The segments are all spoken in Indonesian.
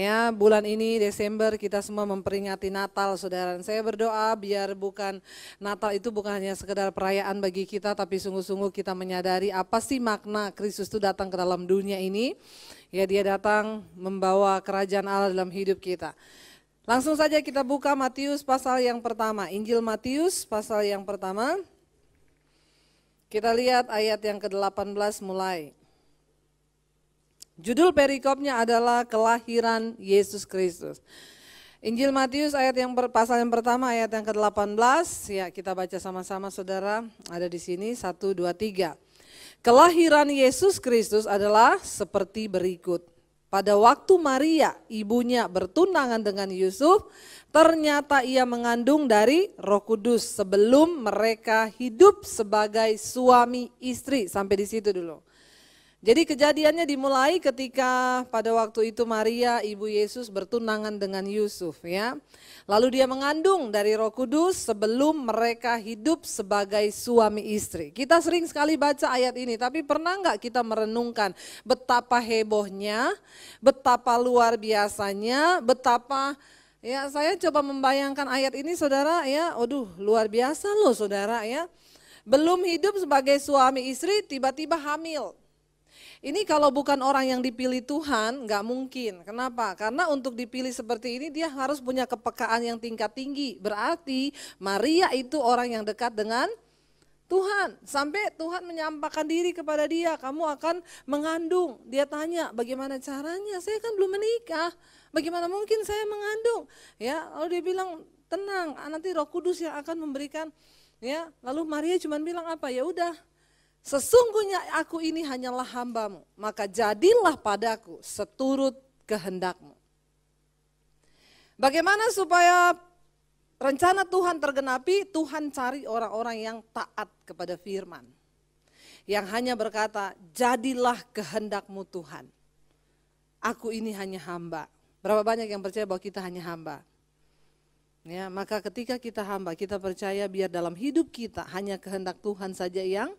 Ya, bulan ini Desember kita semua memperingati Natal, Saudara. Saya berdoa biar bukan Natal itu bukan hanya sekedar perayaan bagi kita tapi sungguh-sungguh kita menyadari apa sih makna Kristus itu datang ke dalam dunia ini. Ya, dia datang membawa kerajaan Allah dalam hidup kita. Langsung saja kita buka Matius pasal yang pertama, Injil Matius pasal yang pertama. Kita lihat ayat yang ke-18 mulai. Judul perikopnya adalah kelahiran Yesus Kristus. Injil Matius ayat yang per, pasal yang pertama ayat yang ke-18 ya kita baca sama-sama saudara ada di sini 1 2 3. Kelahiran Yesus Kristus adalah seperti berikut. Pada waktu Maria ibunya bertunangan dengan Yusuf, ternyata ia mengandung dari Roh Kudus sebelum mereka hidup sebagai suami istri. Sampai di situ dulu. Jadi kejadiannya dimulai ketika pada waktu itu Maria ibu Yesus bertunangan dengan Yusuf ya. Lalu dia mengandung dari Roh Kudus sebelum mereka hidup sebagai suami istri. Kita sering sekali baca ayat ini, tapi pernah nggak kita merenungkan betapa hebohnya, betapa luar biasanya, betapa ya saya coba membayangkan ayat ini saudara ya, aduh luar biasa loh saudara ya. Belum hidup sebagai suami istri tiba-tiba hamil ini kalau bukan orang yang dipilih Tuhan, nggak mungkin. Kenapa? Karena untuk dipilih seperti ini dia harus punya kepekaan yang tingkat tinggi. Berarti Maria itu orang yang dekat dengan Tuhan sampai Tuhan menyampaikan diri kepada dia, kamu akan mengandung. Dia tanya, bagaimana caranya? Saya kan belum menikah. Bagaimana mungkin saya mengandung? Ya, lalu dia bilang, tenang, nanti Roh Kudus yang akan memberikan. Ya, lalu Maria cuma bilang apa? Ya udah, Sesungguhnya aku ini hanyalah hambamu, maka jadilah padaku seturut kehendakmu. Bagaimana supaya rencana Tuhan tergenapi? Tuhan cari orang-orang yang taat kepada firman. Yang hanya berkata, jadilah kehendakmu Tuhan. Aku ini hanya hamba. Berapa banyak yang percaya bahwa kita hanya hamba? Ya, maka ketika kita hamba, kita percaya biar dalam hidup kita hanya kehendak Tuhan saja yang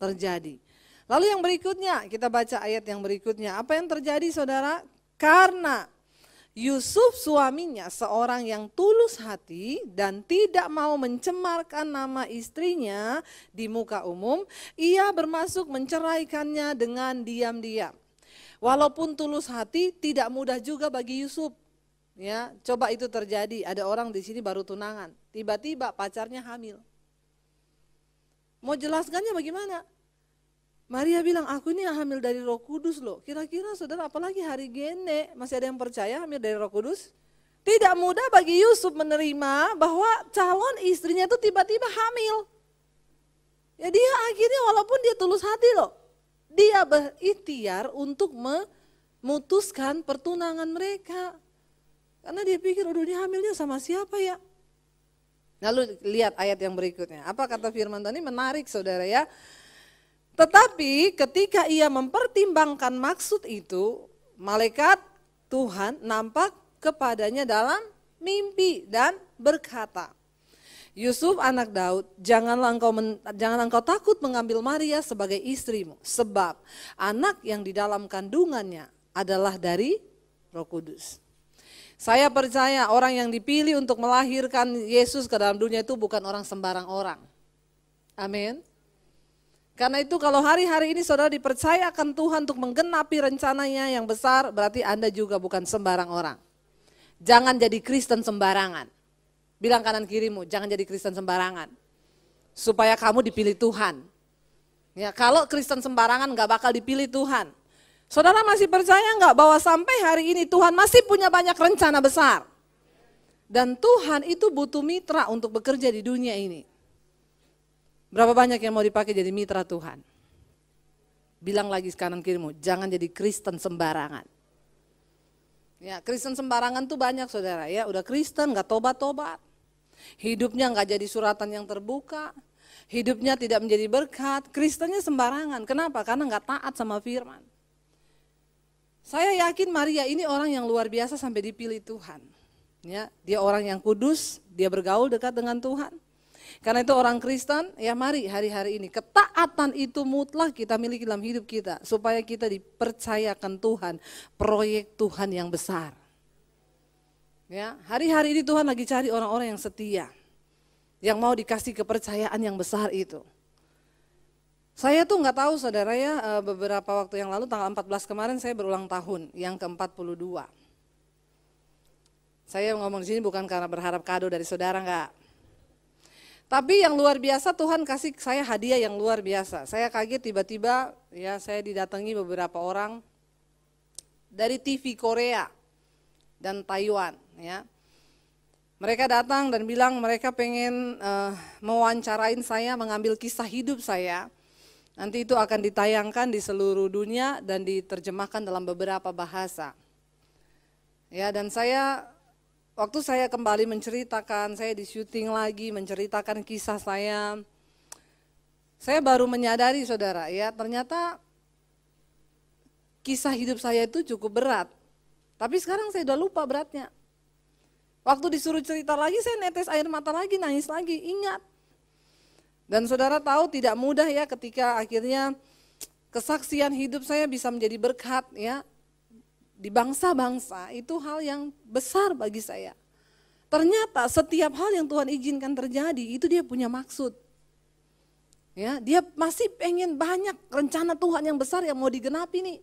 terjadi. Lalu yang berikutnya, kita baca ayat yang berikutnya. Apa yang terjadi saudara? Karena Yusuf suaminya seorang yang tulus hati dan tidak mau mencemarkan nama istrinya di muka umum, ia bermasuk menceraikannya dengan diam-diam. Walaupun tulus hati tidak mudah juga bagi Yusuf. Ya, coba itu terjadi, ada orang di sini baru tunangan, tiba-tiba pacarnya hamil. Mau jelaskannya bagaimana? Maria bilang, aku ini hamil dari roh kudus loh. Kira-kira saudara apalagi hari gene, masih ada yang percaya hamil dari roh kudus? Tidak mudah bagi Yusuf menerima bahwa calon istrinya itu tiba-tiba hamil. Ya dia akhirnya walaupun dia tulus hati loh, dia berikhtiar untuk memutuskan pertunangan mereka. Karena dia pikir, udah dia hamilnya sama siapa ya? Lalu nah, lihat ayat yang berikutnya. Apa kata firman Tuhan ini menarik saudara ya. Tetapi ketika ia mempertimbangkan maksud itu, malaikat Tuhan nampak kepadanya dalam mimpi dan berkata, Yusuf anak Daud, janganlah engkau men, janganlah engkau takut mengambil Maria sebagai istrimu, sebab anak yang di dalam kandungannya adalah dari Roh Kudus. Saya percaya orang yang dipilih untuk melahirkan Yesus ke dalam dunia itu bukan orang sembarang orang. Amin. Karena itu kalau hari-hari ini saudara dipercayakan Tuhan untuk menggenapi rencananya yang besar, berarti Anda juga bukan sembarang orang. Jangan jadi Kristen sembarangan. Bilang kanan kirimu, jangan jadi Kristen sembarangan. Supaya kamu dipilih Tuhan. Ya, kalau Kristen sembarangan nggak bakal dipilih Tuhan. Saudara masih percaya nggak bahwa sampai hari ini Tuhan masih punya banyak rencana besar. Dan Tuhan itu butuh mitra untuk bekerja di dunia ini. Berapa banyak yang mau dipakai jadi mitra Tuhan? Bilang lagi sekarang kirimu, jangan jadi Kristen sembarangan. Ya, Kristen sembarangan tuh banyak saudara ya, udah Kristen nggak tobat-tobat. Hidupnya nggak jadi suratan yang terbuka, hidupnya tidak menjadi berkat, Kristennya sembarangan. Kenapa? Karena nggak taat sama firman. Saya yakin Maria ini orang yang luar biasa sampai dipilih Tuhan. Ya, dia orang yang kudus, dia bergaul dekat dengan Tuhan. Karena itu orang Kristen, ya mari hari-hari ini ketaatan itu mutlak kita miliki dalam hidup kita supaya kita dipercayakan Tuhan, proyek Tuhan yang besar. Ya, hari-hari ini Tuhan lagi cari orang-orang yang setia, yang mau dikasih kepercayaan yang besar itu. Saya tuh nggak tahu saudara ya, eh, beberapa waktu yang lalu tanggal 14 kemarin saya berulang tahun, yang ke-42. Saya ngomong di sini bukan karena berharap kado dari saudara nggak. Tapi yang luar biasa Tuhan kasih saya hadiah yang luar biasa. Saya kaget tiba-tiba ya saya didatangi beberapa orang dari TV Korea dan Taiwan ya. Mereka datang dan bilang mereka pengen uh, mewawancarain saya, mengambil kisah hidup saya. Nanti itu akan ditayangkan di seluruh dunia dan diterjemahkan dalam beberapa bahasa. Ya, dan saya Waktu saya kembali menceritakan, saya di syuting lagi, menceritakan kisah saya. Saya baru menyadari saudara ya, ternyata kisah hidup saya itu cukup berat. Tapi sekarang saya udah lupa beratnya. Waktu disuruh cerita lagi, saya netes air mata lagi, nangis lagi, ingat. Dan saudara tahu tidak mudah ya ketika akhirnya kesaksian hidup saya bisa menjadi berkat ya di bangsa-bangsa itu hal yang besar bagi saya. Ternyata setiap hal yang Tuhan izinkan terjadi itu dia punya maksud. Ya, dia masih pengen banyak rencana Tuhan yang besar yang mau digenapi nih.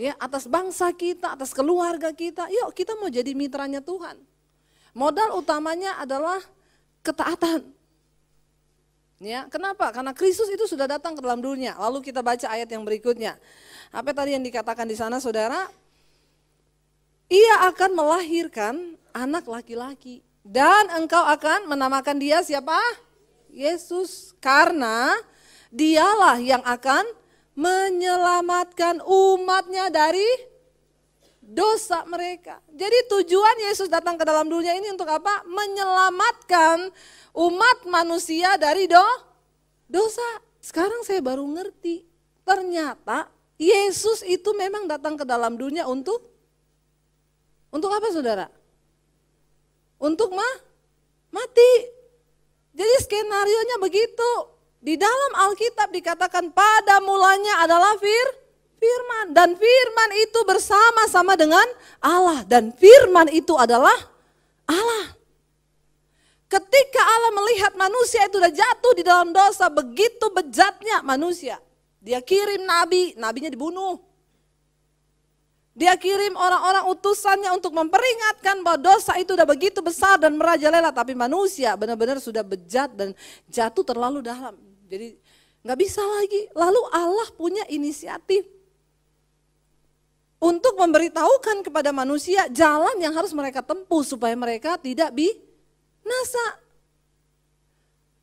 Ya, atas bangsa kita, atas keluarga kita. Yuk, kita mau jadi mitranya Tuhan. Modal utamanya adalah ketaatan. Ya, kenapa? Karena Kristus itu sudah datang ke dalam dunia. Lalu kita baca ayat yang berikutnya. Apa tadi yang dikatakan di sana, Saudara? Ia akan melahirkan anak laki-laki dan engkau akan menamakan dia siapa? Yesus karena dialah yang akan menyelamatkan umatnya dari dosa mereka. Jadi tujuan Yesus datang ke dalam dunia ini untuk apa? Menyelamatkan umat manusia dari do dosa. Sekarang saya baru ngerti, ternyata Yesus itu memang datang ke dalam dunia untuk untuk apa saudara? Untuk mah mati. Jadi skenario nya begitu. Di dalam Alkitab dikatakan pada mulanya adalah fir, firman. Dan firman itu bersama-sama dengan Allah. Dan firman itu adalah Allah. Ketika Allah melihat manusia itu sudah jatuh di dalam dosa, begitu bejatnya manusia. Dia kirim nabi, nabinya dibunuh. Dia kirim orang-orang utusannya untuk memperingatkan bahwa dosa itu sudah begitu besar dan merajalela. Tapi manusia benar-benar sudah bejat dan jatuh terlalu dalam. Jadi nggak bisa lagi. Lalu Allah punya inisiatif untuk memberitahukan kepada manusia jalan yang harus mereka tempuh supaya mereka tidak binasa.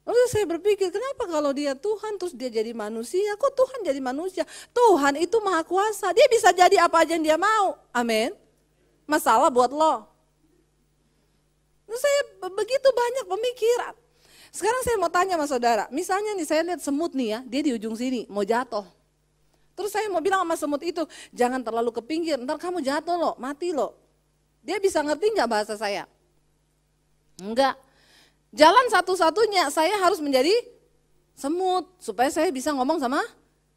Lalu saya berpikir, kenapa kalau dia Tuhan terus dia jadi manusia? Kok Tuhan jadi manusia? Tuhan itu maha kuasa, dia bisa jadi apa aja yang dia mau. Amin. Masalah buat lo. Lalu saya begitu banyak pemikiran. Sekarang saya mau tanya sama saudara, misalnya nih saya lihat semut nih ya, dia di ujung sini, mau jatuh. Terus saya mau bilang sama semut itu, jangan terlalu ke pinggir, ntar kamu jatuh loh, mati loh. Dia bisa ngerti nggak bahasa saya? Enggak, Jalan satu-satunya saya harus menjadi semut supaya saya bisa ngomong sama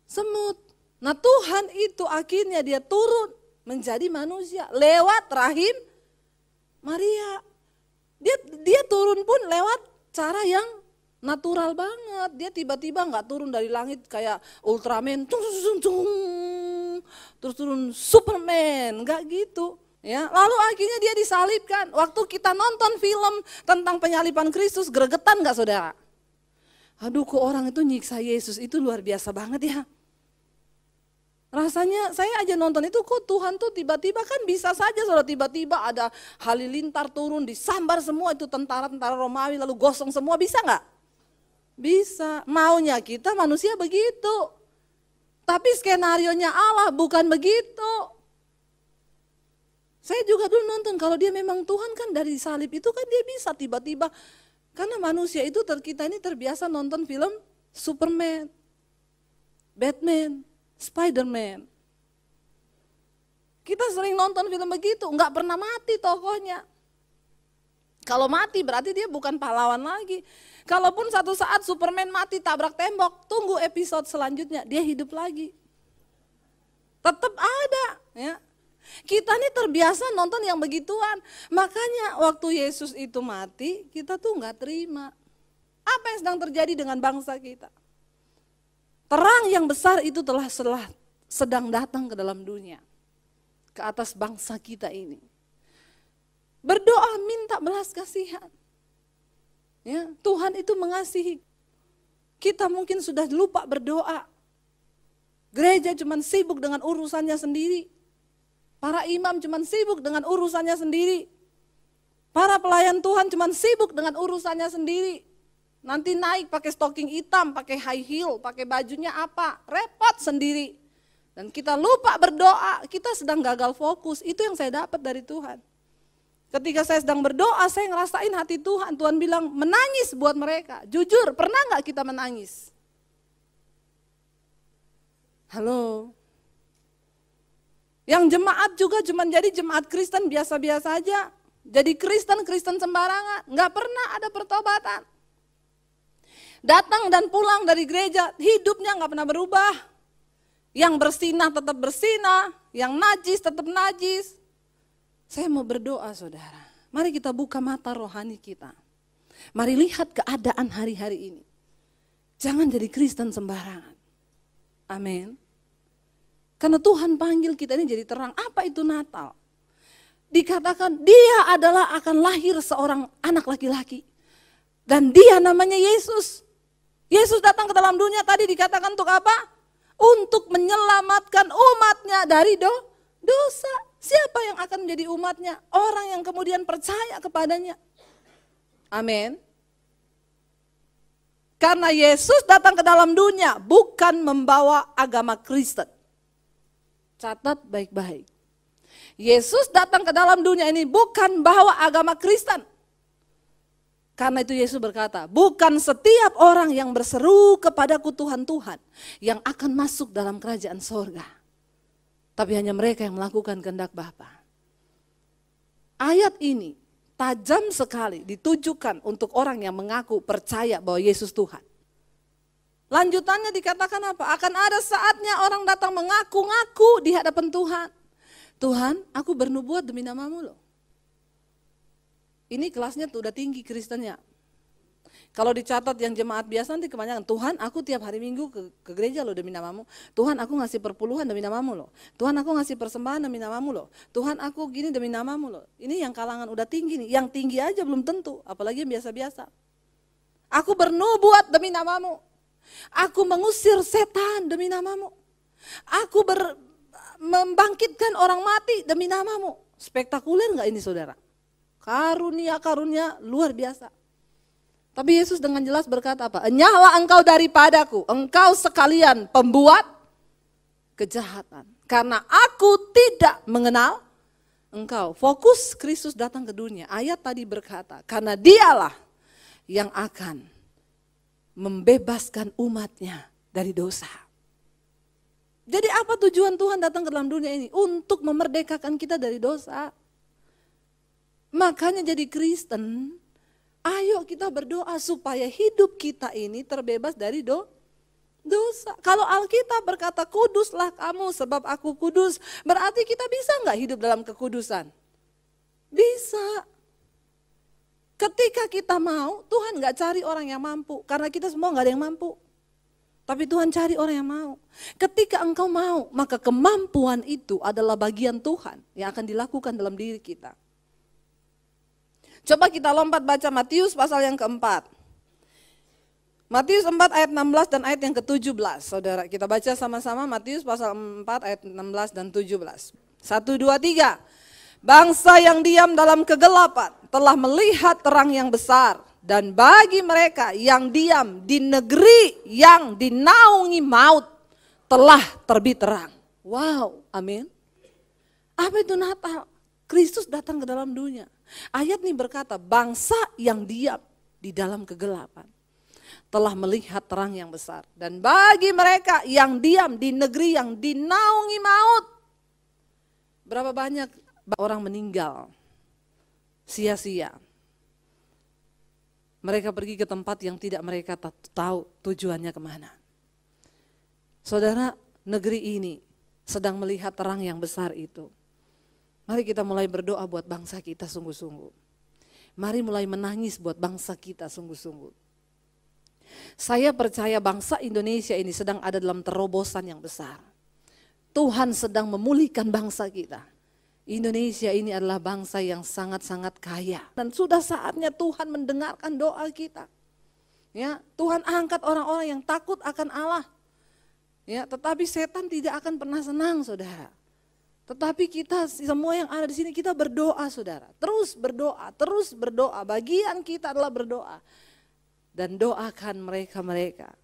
semut. Nah Tuhan itu akhirnya dia turun menjadi manusia lewat rahim Maria. Dia dia turun pun lewat cara yang natural banget. Dia tiba-tiba nggak turun dari langit kayak Ultraman, terus turun Superman, nggak gitu. Ya, lalu akhirnya dia disalibkan. Waktu kita nonton film tentang penyaliban Kristus, gregetan nggak saudara? Aduh, kok orang itu nyiksa Yesus itu luar biasa banget ya. Rasanya saya aja nonton itu kok Tuhan tuh tiba-tiba kan bisa saja saudara tiba-tiba ada halilintar turun disambar semua itu tentara-tentara Romawi lalu gosong semua bisa nggak? Bisa. Maunya kita manusia begitu. Tapi skenario nya Allah bukan begitu. Saya juga dulu nonton kalau dia memang Tuhan kan dari salib itu kan dia bisa tiba-tiba karena manusia itu ter, kita ini terbiasa nonton film Superman, Batman, Spiderman. Kita sering nonton film begitu, nggak pernah mati tokohnya. Kalau mati berarti dia bukan pahlawan lagi. Kalaupun satu saat Superman mati tabrak tembok, tunggu episode selanjutnya dia hidup lagi. Tetap ada, ya. Kita ini terbiasa nonton yang begituan. Makanya waktu Yesus itu mati, kita tuh nggak terima. Apa yang sedang terjadi dengan bangsa kita? Terang yang besar itu telah selah sedang datang ke dalam dunia. Ke atas bangsa kita ini. Berdoa minta belas kasihan. Ya, Tuhan itu mengasihi. Kita mungkin sudah lupa berdoa. Gereja cuma sibuk dengan urusannya sendiri. Para imam cuma sibuk dengan urusannya sendiri. Para pelayan Tuhan cuma sibuk dengan urusannya sendiri. Nanti naik pakai stocking hitam, pakai high heel, pakai bajunya apa, repot sendiri. Dan kita lupa berdoa, kita sedang gagal fokus. Itu yang saya dapat dari Tuhan. Ketika saya sedang berdoa, saya ngerasain hati Tuhan. Tuhan bilang, menangis buat mereka. Jujur, pernah nggak kita menangis? Halo, yang jemaat juga cuma jadi jemaat Kristen biasa-biasa aja. Jadi Kristen-Kristen sembarangan, nggak pernah ada pertobatan. Datang dan pulang dari gereja, hidupnya nggak pernah berubah. Yang bersinah tetap bersinah, yang najis tetap najis. Saya mau berdoa saudara, mari kita buka mata rohani kita. Mari lihat keadaan hari-hari ini. Jangan jadi Kristen sembarangan. Amin. Karena Tuhan panggil kita ini jadi terang. Apa itu Natal? Dikatakan dia adalah akan lahir seorang anak laki-laki. Dan dia namanya Yesus. Yesus datang ke dalam dunia tadi dikatakan untuk apa? Untuk menyelamatkan umatnya dari do, dosa. Siapa yang akan menjadi umatnya? Orang yang kemudian percaya kepadanya. Amin. Karena Yesus datang ke dalam dunia bukan membawa agama Kristen. Catat baik-baik. Yesus datang ke dalam dunia ini bukan bawa agama Kristen. Karena itu Yesus berkata, bukan setiap orang yang berseru kepadaku Tuhan Tuhan yang akan masuk dalam kerajaan sorga. Tapi hanya mereka yang melakukan kehendak Bapa. Ayat ini tajam sekali ditujukan untuk orang yang mengaku percaya bahwa Yesus Tuhan. Lanjutannya dikatakan apa? Akan ada saatnya orang datang mengaku-ngaku di hadapan Tuhan. Tuhan, aku bernubuat demi namamu loh. Ini kelasnya tuh udah tinggi Kristennya. Kalau dicatat yang jemaat biasa nanti kebanyakan, Tuhan aku tiap hari minggu ke, ke gereja loh demi namamu. Tuhan aku ngasih perpuluhan demi namamu loh. Tuhan aku ngasih persembahan demi namamu loh. Tuhan aku gini demi namamu loh. Ini yang kalangan udah tinggi nih, yang tinggi aja belum tentu, apalagi yang biasa-biasa. Aku bernubuat demi namamu. Aku mengusir setan demi namamu. Aku ber, membangkitkan orang mati demi namamu. Spektakuler nggak ini saudara? Karunia-karunia luar biasa. Tapi Yesus dengan jelas berkata apa? Enyahlah engkau daripadaku, engkau sekalian pembuat kejahatan. Karena aku tidak mengenal engkau. Fokus Kristus datang ke dunia. Ayat tadi berkata, karena dialah yang akan membebaskan umatnya dari dosa. Jadi apa tujuan Tuhan datang ke dalam dunia ini? Untuk memerdekakan kita dari dosa. Makanya jadi Kristen, ayo kita berdoa supaya hidup kita ini terbebas dari do dosa. Kalau Alkitab berkata kuduslah kamu sebab aku kudus, berarti kita bisa nggak hidup dalam kekudusan? Bisa. Ketika kita mau, Tuhan nggak cari orang yang mampu, karena kita semua nggak ada yang mampu. Tapi Tuhan cari orang yang mau. Ketika engkau mau, maka kemampuan itu adalah bagian Tuhan yang akan dilakukan dalam diri kita. Coba kita lompat baca Matius pasal yang keempat. Matius 4 ayat 16 dan ayat yang ke-17. Saudara, kita baca sama-sama Matius pasal 4 ayat 16 dan 17. 1 2 3. Bangsa yang diam dalam kegelapan telah melihat terang yang besar dan bagi mereka yang diam di negeri yang dinaungi maut telah terbit terang. Wow, amin. Apa itu Natal? Kristus datang ke dalam dunia. Ayat ini berkata, bangsa yang diam di dalam kegelapan telah melihat terang yang besar. Dan bagi mereka yang diam di negeri yang dinaungi maut, berapa banyak orang meninggal sia-sia. Mereka pergi ke tempat yang tidak mereka tahu tujuannya kemana. Saudara, negeri ini sedang melihat terang yang besar itu. Mari kita mulai berdoa buat bangsa kita sungguh-sungguh. Mari mulai menangis buat bangsa kita sungguh-sungguh. Saya percaya bangsa Indonesia ini sedang ada dalam terobosan yang besar. Tuhan sedang memulihkan bangsa kita. Indonesia ini adalah bangsa yang sangat-sangat kaya dan sudah saatnya Tuhan mendengarkan doa kita. Ya, Tuhan angkat orang-orang yang takut akan Allah. Ya, tetapi setan tidak akan pernah senang, Saudara. Tetapi kita semua yang ada di sini kita berdoa, Saudara. Terus berdoa, terus berdoa. Bagian kita adalah berdoa. Dan doakan mereka-mereka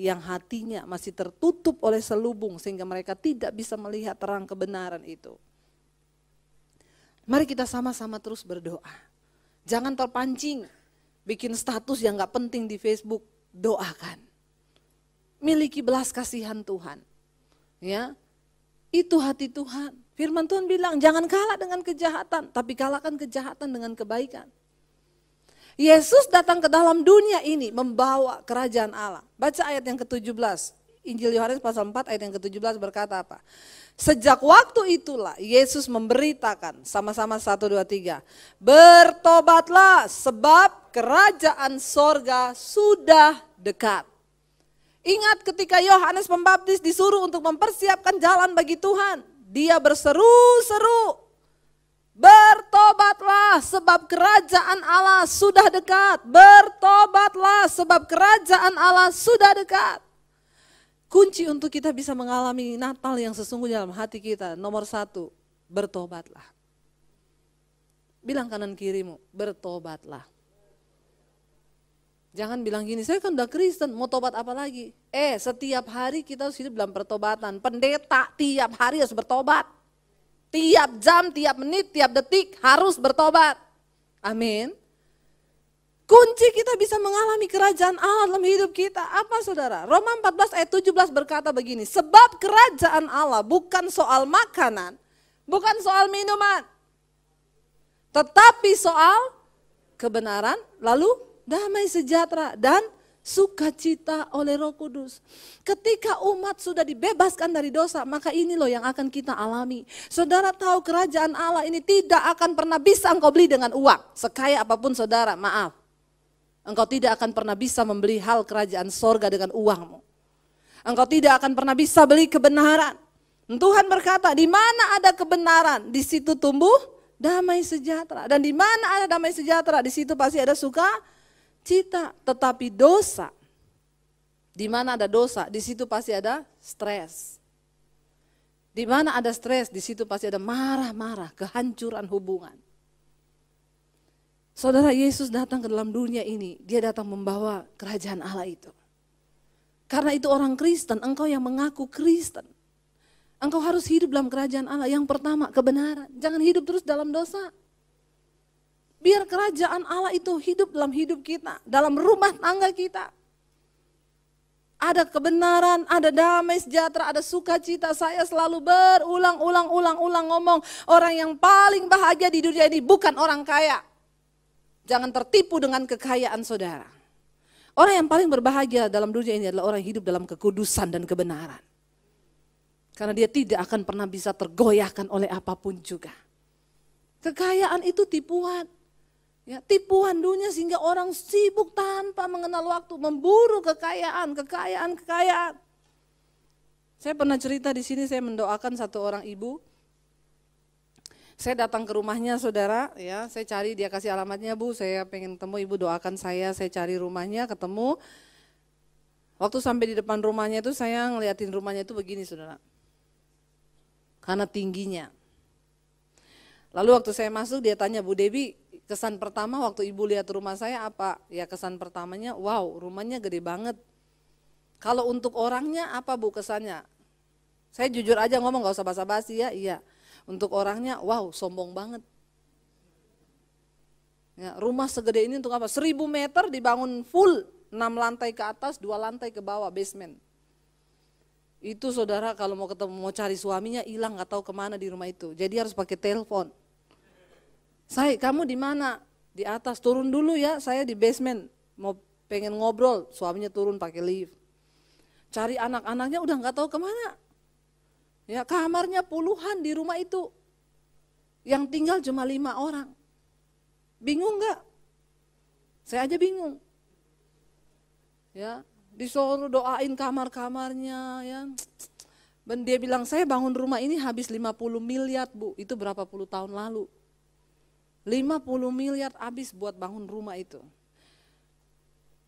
yang hatinya masih tertutup oleh selubung sehingga mereka tidak bisa melihat terang kebenaran itu. Mari kita sama-sama terus berdoa. Jangan terpancing bikin status yang gak penting di Facebook. Doakan. Miliki belas kasihan Tuhan. Ya, itu hati Tuhan. Firman Tuhan bilang, jangan kalah dengan kejahatan, tapi kalahkan kejahatan dengan kebaikan. Yesus datang ke dalam dunia ini membawa kerajaan Allah. Baca ayat yang ke-17. Injil Yohanes pasal 4 ayat yang ke-17 berkata apa? Sejak waktu itulah Yesus memberitakan sama-sama satu dua tiga. Bertobatlah sebab kerajaan sorga sudah dekat. Ingat ketika Yohanes Pembaptis disuruh untuk mempersiapkan jalan bagi Tuhan. Dia berseru-seru. Bertobatlah sebab kerajaan Allah sudah dekat. Bertobatlah sebab kerajaan Allah sudah dekat. Kunci untuk kita bisa mengalami Natal yang sesungguhnya dalam hati kita, nomor satu, bertobatlah. Bilang kanan kirimu, bertobatlah. Jangan bilang gini, saya kan udah Kristen, mau tobat apa lagi? Eh, setiap hari kita harus hidup dalam pertobatan. Pendeta tiap hari harus bertobat. Tiap jam, tiap menit, tiap detik harus bertobat. Amin. Kunci kita bisa mengalami kerajaan Allah dalam hidup kita. Apa saudara? Roma 14 ayat 17 berkata begini, sebab kerajaan Allah bukan soal makanan, bukan soal minuman, tetapi soal kebenaran, lalu damai sejahtera dan sukacita oleh Roh Kudus. Ketika umat sudah dibebaskan dari dosa, maka ini loh yang akan kita alami. Saudara tahu kerajaan Allah ini tidak akan pernah bisa engkau beli dengan uang, sekaya apapun saudara, maaf. Engkau tidak akan pernah bisa membeli hal kerajaan sorga dengan uangmu. Engkau tidak akan pernah bisa beli kebenaran. Tuhan berkata, di mana ada kebenaran, di situ tumbuh damai sejahtera. Dan di mana ada damai sejahtera, di situ pasti ada suka cita. Tetapi dosa, di mana ada dosa, di situ pasti ada stres. Di mana ada stres, di situ pasti ada marah-marah, kehancuran hubungan. Saudara Yesus datang ke dalam dunia ini, dia datang membawa kerajaan Allah itu. Karena itu orang Kristen, engkau yang mengaku Kristen. Engkau harus hidup dalam kerajaan Allah. Yang pertama, kebenaran. Jangan hidup terus dalam dosa. Biar kerajaan Allah itu hidup dalam hidup kita, dalam rumah tangga kita. Ada kebenaran, ada damai sejahtera, ada sukacita. Saya selalu berulang-ulang-ulang-ulang ngomong, orang yang paling bahagia di dunia ini bukan orang kaya, Jangan tertipu dengan kekayaan saudara. Orang yang paling berbahagia dalam dunia ini adalah orang yang hidup dalam kekudusan dan kebenaran. Karena dia tidak akan pernah bisa tergoyahkan oleh apapun juga. Kekayaan itu tipuan. Ya, tipuan dunia sehingga orang sibuk tanpa mengenal waktu memburu kekayaan, kekayaan, kekayaan. Saya pernah cerita di sini saya mendoakan satu orang ibu saya datang ke rumahnya saudara, ya saya cari dia kasih alamatnya bu, saya pengen temu ibu doakan saya, saya cari rumahnya ketemu. Waktu sampai di depan rumahnya itu saya ngeliatin rumahnya itu begini saudara, karena tingginya. Lalu waktu saya masuk dia tanya Bu Debi, kesan pertama waktu ibu lihat rumah saya apa? Ya kesan pertamanya, wow rumahnya gede banget. Kalau untuk orangnya apa bu kesannya? Saya jujur aja ngomong gak usah basa-basi ya, iya. Untuk orangnya, wow sombong banget. Ya, rumah segede ini untuk apa? Seribu meter dibangun full, enam lantai ke atas, dua lantai ke bawah, basement. Itu saudara kalau mau ketemu mau cari suaminya hilang nggak tahu kemana di rumah itu. Jadi harus pakai telepon. Saya, kamu di mana? Di atas turun dulu ya, saya di basement. Mau pengen ngobrol, suaminya turun pakai lift. Cari anak-anaknya udah nggak tahu kemana. Ya kamarnya puluhan di rumah itu. Yang tinggal cuma lima orang. Bingung nggak? Saya aja bingung. Ya, disuruh doain kamar-kamarnya ya. Dan dia bilang, saya bangun rumah ini habis 50 miliar bu, itu berapa puluh tahun lalu. 50 miliar habis buat bangun rumah itu.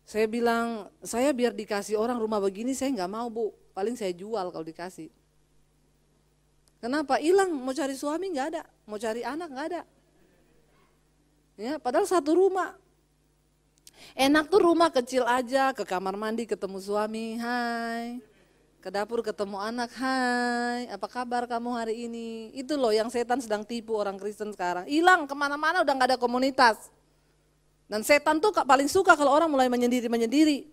Saya bilang, saya biar dikasih orang rumah begini saya nggak mau bu, paling saya jual kalau dikasih. Kenapa? Hilang, mau cari suami nggak ada, mau cari anak nggak ada. Ya, padahal satu rumah. Enak tuh rumah kecil aja, ke kamar mandi ketemu suami, hai. Ke dapur ketemu anak, hai. Apa kabar kamu hari ini? Itu loh yang setan sedang tipu orang Kristen sekarang. Hilang kemana-mana udah nggak ada komunitas. Dan setan tuh paling suka kalau orang mulai menyendiri-menyendiri.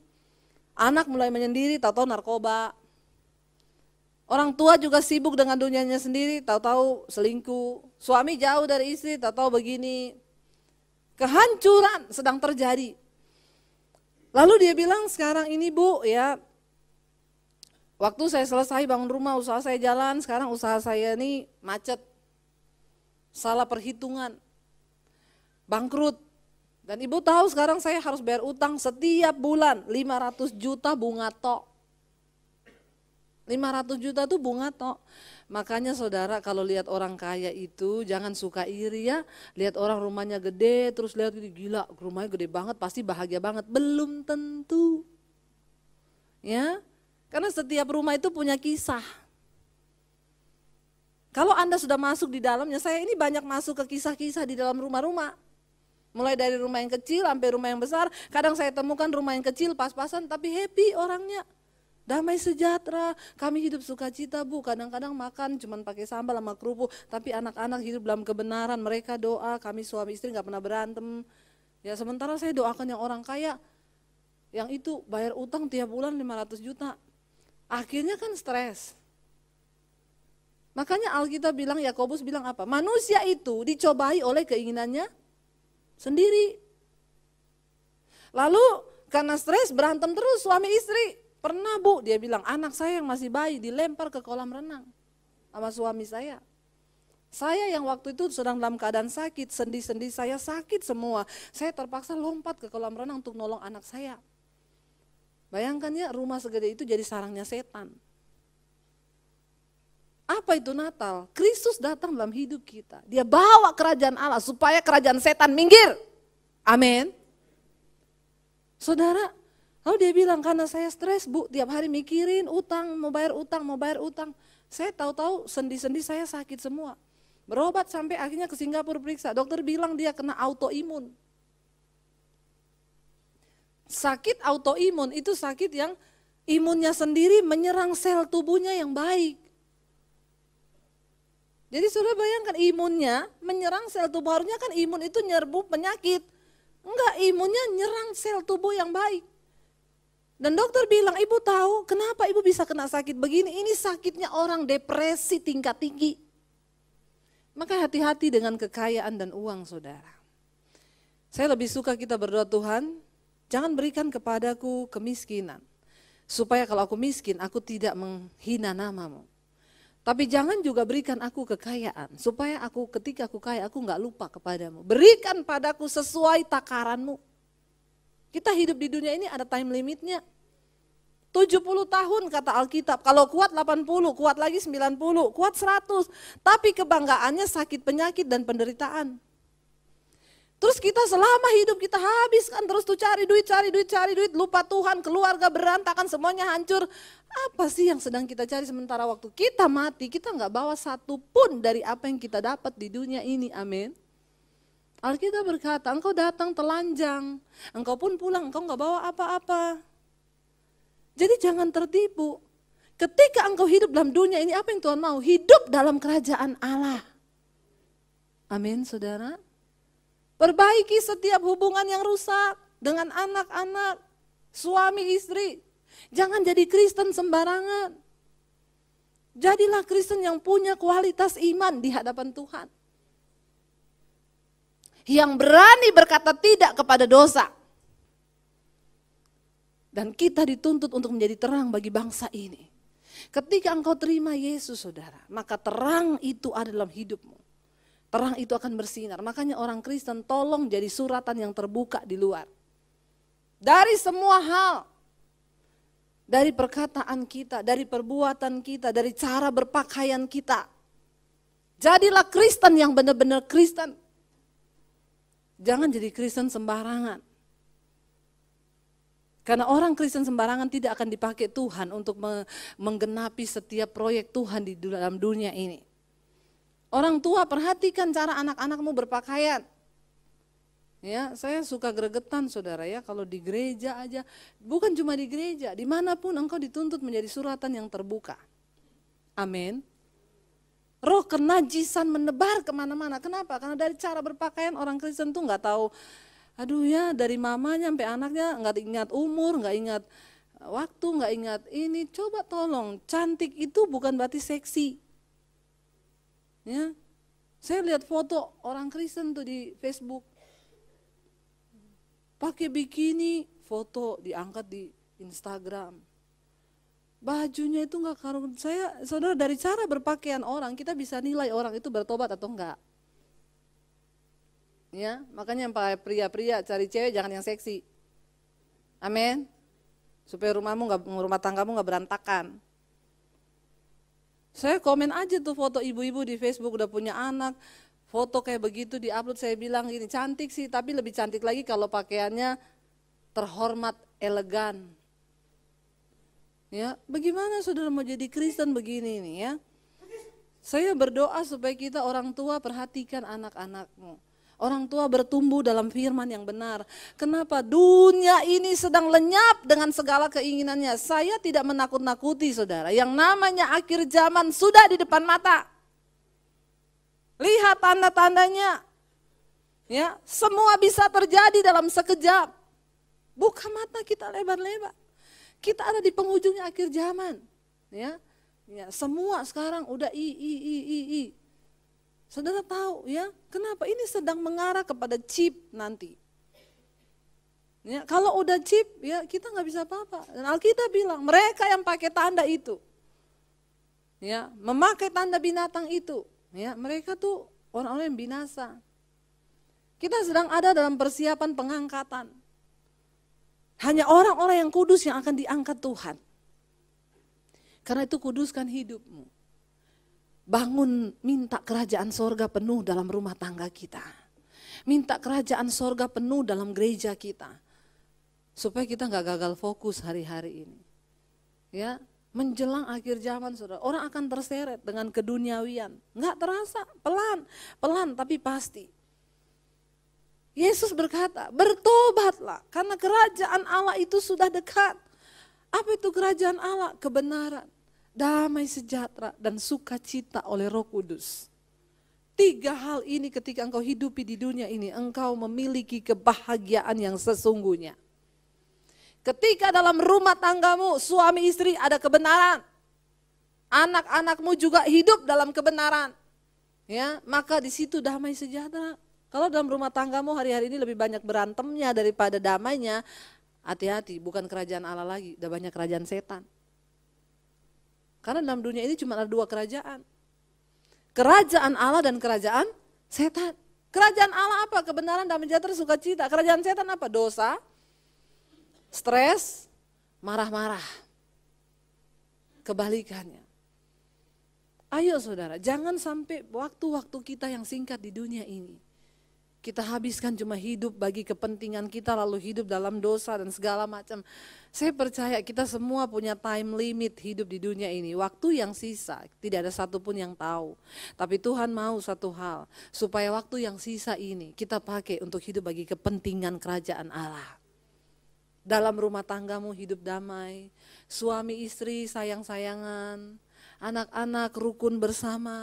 Anak mulai menyendiri, tahu-tahu narkoba, Orang tua juga sibuk dengan dunianya sendiri, tahu-tahu selingkuh. Suami jauh dari istri, tahu-tahu begini. Kehancuran sedang terjadi. Lalu dia bilang sekarang ini bu ya, waktu saya selesai bangun rumah, usaha saya jalan, sekarang usaha saya ini macet. Salah perhitungan, bangkrut. Dan ibu tahu sekarang saya harus bayar utang setiap bulan 500 juta bunga tok. 500 juta tuh bunga toh. Makanya saudara kalau lihat orang kaya itu jangan suka iri ya. Lihat orang rumahnya gede terus lihat gila rumahnya gede banget pasti bahagia banget. Belum tentu. Ya. Karena setiap rumah itu punya kisah. Kalau Anda sudah masuk di dalamnya, saya ini banyak masuk ke kisah-kisah di dalam rumah-rumah. Mulai dari rumah yang kecil sampai rumah yang besar. Kadang saya temukan rumah yang kecil pas-pasan tapi happy orangnya Damai sejahtera, kami hidup sukacita bu, kadang-kadang makan cuman pakai sambal sama kerupuk, tapi anak-anak hidup dalam kebenaran, mereka doa, kami suami istri nggak pernah berantem. Ya sementara saya doakan yang orang kaya, yang itu bayar utang tiap bulan 500 juta, akhirnya kan stres. Makanya Alkitab bilang, Yakobus bilang apa? Manusia itu dicobai oleh keinginannya sendiri. Lalu karena stres berantem terus suami istri. Pernah bu, dia bilang anak saya yang masih bayi dilempar ke kolam renang sama suami saya. Saya yang waktu itu sedang dalam keadaan sakit, sendi-sendi saya sakit semua. Saya terpaksa lompat ke kolam renang untuk nolong anak saya. Bayangkan ya rumah segede itu jadi sarangnya setan. Apa itu Natal? Kristus datang dalam hidup kita. Dia bawa kerajaan Allah supaya kerajaan setan minggir. Amin. Saudara, Lalu dia bilang, karena saya stres bu, tiap hari mikirin utang, mau bayar utang, mau bayar utang. Saya tahu-tahu sendi-sendi saya sakit semua. Berobat sampai akhirnya ke Singapura periksa, dokter bilang dia kena autoimun. Sakit autoimun itu sakit yang imunnya sendiri menyerang sel tubuhnya yang baik. Jadi sudah bayangkan imunnya menyerang sel tubuh, harusnya kan imun itu nyerbu penyakit. Enggak, imunnya nyerang sel tubuh yang baik. Dan dokter bilang, ibu tahu kenapa ibu bisa kena sakit begini, ini sakitnya orang depresi tingkat tinggi. Maka hati-hati dengan kekayaan dan uang saudara. Saya lebih suka kita berdoa Tuhan, jangan berikan kepadaku kemiskinan. Supaya kalau aku miskin, aku tidak menghina namamu. Tapi jangan juga berikan aku kekayaan, supaya aku ketika aku kaya, aku nggak lupa kepadamu. Berikan padaku sesuai takaranmu. Kita hidup di dunia ini ada time limitnya. 70 tahun kata Alkitab, kalau kuat 80, kuat lagi 90, kuat 100. Tapi kebanggaannya sakit penyakit dan penderitaan. Terus kita selama hidup kita habiskan terus tuh cari duit, cari duit, cari duit, lupa Tuhan, keluarga berantakan, semuanya hancur. Apa sih yang sedang kita cari sementara waktu kita mati, kita nggak bawa satu pun dari apa yang kita dapat di dunia ini, amin. Alkitab berkata, engkau datang telanjang, engkau pun pulang, engkau nggak bawa apa-apa. Jadi jangan tertipu. Ketika engkau hidup dalam dunia ini, apa yang Tuhan mau? Hidup dalam kerajaan Allah. Amin, saudara. Perbaiki setiap hubungan yang rusak dengan anak-anak, suami istri. Jangan jadi Kristen sembarangan. Jadilah Kristen yang punya kualitas iman di hadapan Tuhan yang berani berkata tidak kepada dosa. Dan kita dituntut untuk menjadi terang bagi bangsa ini. Ketika engkau terima Yesus saudara, maka terang itu ada dalam hidupmu. Terang itu akan bersinar. Makanya orang Kristen tolong jadi suratan yang terbuka di luar. Dari semua hal. Dari perkataan kita, dari perbuatan kita, dari cara berpakaian kita. Jadilah Kristen yang benar-benar Kristen Jangan jadi Kristen sembarangan. Karena orang Kristen sembarangan tidak akan dipakai Tuhan untuk menggenapi setiap proyek Tuhan di dalam dunia ini. Orang tua perhatikan cara anak-anakmu berpakaian. Ya, saya suka gregetan saudara ya kalau di gereja aja, bukan cuma di gereja, dimanapun engkau dituntut menjadi suratan yang terbuka. Amin roh kenajisan menebar kemana-mana. Kenapa? Karena dari cara berpakaian orang Kristen tuh nggak tahu. Aduh ya dari mamanya sampai anaknya nggak ingat umur, nggak ingat waktu, nggak ingat ini. Coba tolong, cantik itu bukan berarti seksi. Ya, saya lihat foto orang Kristen tuh di Facebook. Pakai bikini, foto diangkat di Instagram bajunya itu nggak karung. Saya, saudara dari cara berpakaian orang kita bisa nilai orang itu bertobat atau enggak. Ya, makanya pakai pria-pria cari cewek jangan yang seksi. Amin. Supaya rumahmu nggak rumah tanggamu nggak berantakan. Saya komen aja tuh foto ibu-ibu di Facebook udah punya anak, foto kayak begitu di upload saya bilang ini cantik sih, tapi lebih cantik lagi kalau pakaiannya terhormat, elegan, Ya, bagaimana saudara mau jadi Kristen begini ini ya? Saya berdoa supaya kita orang tua perhatikan anak-anakmu. Orang tua bertumbuh dalam firman yang benar. Kenapa dunia ini sedang lenyap dengan segala keinginannya? Saya tidak menakut-nakuti saudara. Yang namanya akhir zaman sudah di depan mata. Lihat tanda-tandanya. Ya, semua bisa terjadi dalam sekejap. Buka mata kita lebar-lebar. Kita ada di penghujungnya akhir zaman. Ya. Ya, semua sekarang udah i i i i i. Saudara tahu ya, kenapa ini sedang mengarah kepada chip nanti. Ya, kalau udah chip ya kita nggak bisa apa-apa. Dan Alkitab bilang mereka yang pakai tanda itu, ya memakai tanda binatang itu, ya mereka tuh orang-orang yang binasa. Kita sedang ada dalam persiapan pengangkatan. Hanya orang-orang yang kudus yang akan diangkat Tuhan. Karena itu kuduskan hidupmu. Bangun minta kerajaan sorga penuh dalam rumah tangga kita. Minta kerajaan sorga penuh dalam gereja kita. Supaya kita nggak gagal fokus hari-hari ini. Ya, menjelang akhir zaman saudara, orang akan terseret dengan keduniawian. Nggak terasa, pelan, pelan tapi pasti. Yesus berkata, bertobatlah karena kerajaan Allah itu sudah dekat. Apa itu kerajaan Allah? Kebenaran, damai sejahtera, dan sukacita oleh roh kudus. Tiga hal ini ketika engkau hidupi di dunia ini, engkau memiliki kebahagiaan yang sesungguhnya. Ketika dalam rumah tanggamu, suami istri ada kebenaran. Anak-anakmu juga hidup dalam kebenaran. Ya, maka di situ damai sejahtera. Kalau dalam rumah tanggamu hari-hari ini lebih banyak berantemnya daripada damainya, hati-hati, bukan kerajaan Allah lagi, udah banyak kerajaan setan. Karena dalam dunia ini cuma ada dua kerajaan. Kerajaan Allah dan kerajaan setan. Kerajaan Allah apa? Kebenaran, damai sejahtera, cita. Kerajaan setan apa? Dosa, stres, marah-marah. Kebalikannya. Ayo saudara, jangan sampai waktu-waktu kita yang singkat di dunia ini kita habiskan cuma hidup bagi kepentingan kita lalu hidup dalam dosa dan segala macam. Saya percaya kita semua punya time limit hidup di dunia ini. Waktu yang sisa, tidak ada satupun yang tahu. Tapi Tuhan mau satu hal, supaya waktu yang sisa ini kita pakai untuk hidup bagi kepentingan kerajaan Allah dalam rumah tanggamu hidup damai, suami istri sayang-sayangan, anak-anak rukun bersama,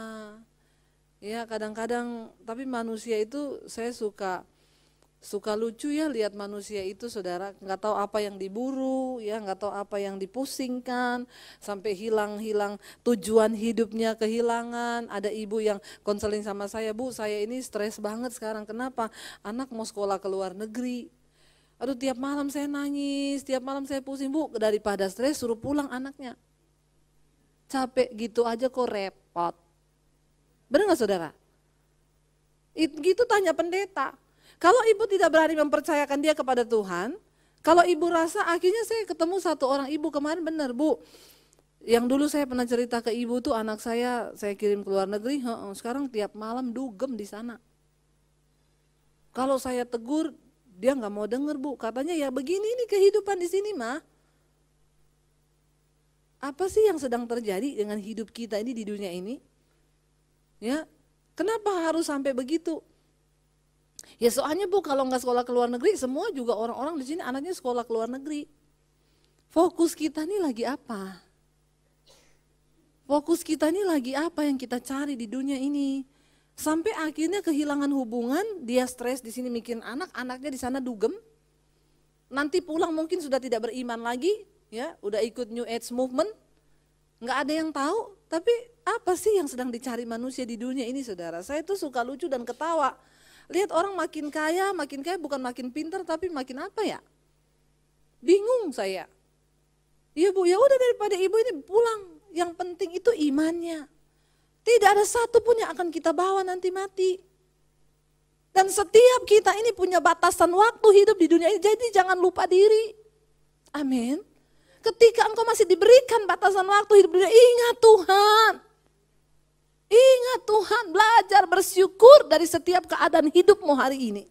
ya kadang-kadang tapi manusia itu saya suka suka lucu ya lihat manusia itu saudara nggak tahu apa yang diburu ya nggak tahu apa yang dipusingkan sampai hilang-hilang tujuan hidupnya kehilangan ada ibu yang konseling sama saya bu saya ini stres banget sekarang kenapa anak mau sekolah ke luar negeri aduh tiap malam saya nangis tiap malam saya pusing bu daripada stres suruh pulang anaknya capek gitu aja kok repot Benar nggak saudara? Itu tanya pendeta. Kalau ibu tidak berani mempercayakan dia kepada Tuhan, kalau ibu rasa akhirnya saya ketemu satu orang ibu kemarin benar bu, yang dulu saya pernah cerita ke ibu tuh anak saya saya kirim ke luar negeri, he -he, sekarang tiap malam dugem di sana. Kalau saya tegur dia nggak mau denger bu, katanya ya begini ini kehidupan di sini mah. Apa sih yang sedang terjadi dengan hidup kita ini di dunia ini? Ya, kenapa harus sampai begitu? Ya soalnya bu kalau nggak sekolah ke luar negeri, semua juga orang-orang di sini anaknya sekolah ke luar negeri. Fokus kita nih lagi apa? Fokus kita nih lagi apa yang kita cari di dunia ini? Sampai akhirnya kehilangan hubungan, dia stres di sini mikirin anak, anaknya di sana dugem. Nanti pulang mungkin sudah tidak beriman lagi, ya, udah ikut New Age movement, nggak ada yang tahu, tapi apa sih yang sedang dicari manusia di dunia ini saudara? Saya itu suka lucu dan ketawa. Lihat orang makin kaya, makin kaya bukan makin pinter tapi makin apa ya? Bingung saya. Iya bu, ya udah daripada ibu ini pulang. Yang penting itu imannya. Tidak ada satu pun yang akan kita bawa nanti mati. Dan setiap kita ini punya batasan waktu hidup di dunia ini, jadi jangan lupa diri. Amin. Ketika engkau masih diberikan batasan waktu hidup dunia, ingat Tuhan. Ingat Tuhan, belajar bersyukur dari setiap keadaan hidupmu hari ini.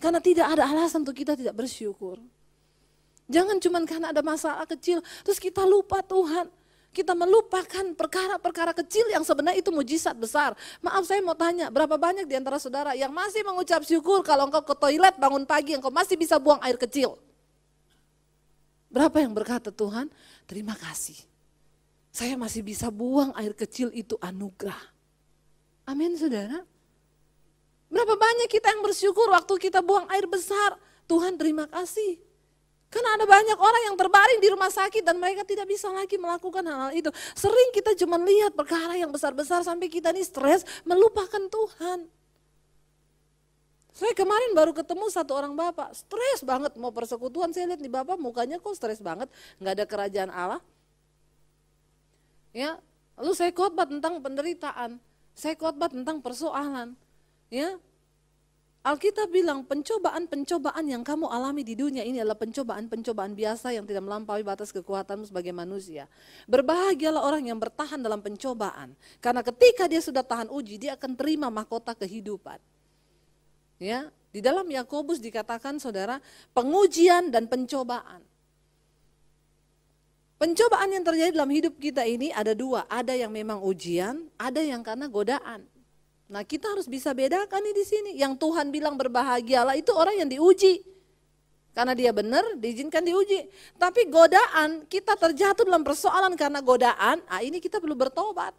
Karena tidak ada alasan untuk kita tidak bersyukur. Jangan cuma karena ada masalah kecil, terus kita lupa Tuhan. Kita melupakan perkara-perkara kecil yang sebenarnya itu mujizat besar. Maaf saya mau tanya, berapa banyak di antara saudara yang masih mengucap syukur kalau engkau ke toilet bangun pagi, engkau masih bisa buang air kecil? Berapa yang berkata Tuhan, terima kasih. Saya masih bisa buang air kecil itu anugerah. Amin saudara. Berapa banyak kita yang bersyukur waktu kita buang air besar. Tuhan terima kasih. Karena ada banyak orang yang terbaring di rumah sakit dan mereka tidak bisa lagi melakukan hal, -hal itu. Sering kita cuma lihat perkara yang besar-besar sampai kita ini stres melupakan Tuhan. Saya kemarin baru ketemu satu orang bapak, stres banget mau persekutuan. Saya lihat di bapak mukanya kok stres banget, nggak ada kerajaan Allah. Ya, lalu saya khotbah tentang penderitaan, saya khotbah tentang persoalan. Ya, Alkitab bilang pencobaan-pencobaan yang kamu alami di dunia ini adalah pencobaan-pencobaan biasa yang tidak melampaui batas kekuatanmu sebagai manusia. Berbahagialah orang yang bertahan dalam pencobaan. Karena ketika dia sudah tahan uji, dia akan terima mahkota kehidupan. Ya, di dalam Yakobus dikatakan Saudara, pengujian dan pencobaan. Pencobaan yang terjadi dalam hidup kita ini ada dua, ada yang memang ujian, ada yang karena godaan. Nah kita harus bisa bedakan nih di sini, yang Tuhan bilang berbahagialah itu orang yang diuji. Karena dia benar diizinkan diuji. Tapi godaan, kita terjatuh dalam persoalan karena godaan, ah ini kita perlu bertobat.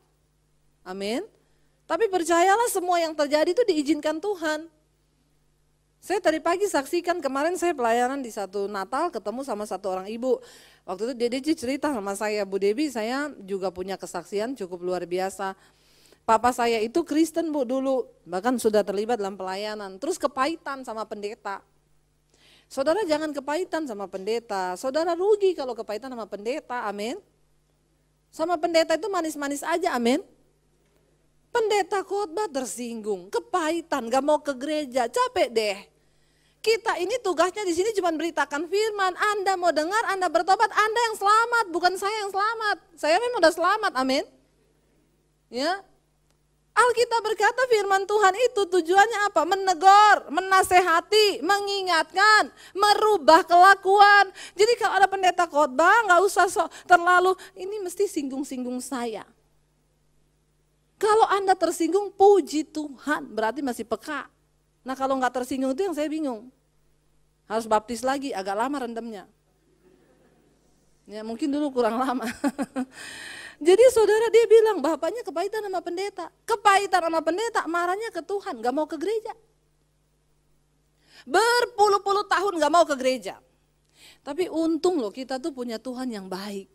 Amin. Tapi percayalah semua yang terjadi itu diizinkan Tuhan. Saya tadi pagi saksikan kemarin saya pelayanan di satu Natal ketemu sama satu orang ibu. Waktu itu dia, cerita sama saya, Bu Debi saya juga punya kesaksian cukup luar biasa. Papa saya itu Kristen Bu dulu, bahkan sudah terlibat dalam pelayanan. Terus kepahitan sama pendeta. Saudara jangan kepahitan sama pendeta. Saudara rugi kalau kepahitan sama pendeta, amin. Sama pendeta itu manis-manis aja, amin. Pendeta khotbah tersinggung, kepahitan, gak mau ke gereja, capek deh. Kita ini tugasnya di sini cuma beritakan firman. Anda mau dengar, Anda bertobat, Anda yang selamat, bukan saya yang selamat. Saya memang udah selamat, amin. Ya. Alkitab berkata firman Tuhan itu tujuannya apa? Menegur, menasehati, mengingatkan, merubah kelakuan. Jadi kalau ada pendeta khotbah nggak usah so, terlalu ini mesti singgung-singgung saya kalau Anda tersinggung, puji Tuhan, berarti masih peka. Nah kalau nggak tersinggung itu yang saya bingung. Harus baptis lagi, agak lama rendemnya. Ya mungkin dulu kurang lama. Jadi saudara dia bilang, bapaknya kepahitan sama pendeta. Kepahitan sama pendeta, marahnya ke Tuhan, nggak mau ke gereja. Berpuluh-puluh tahun nggak mau ke gereja. Tapi untung loh kita tuh punya Tuhan yang baik.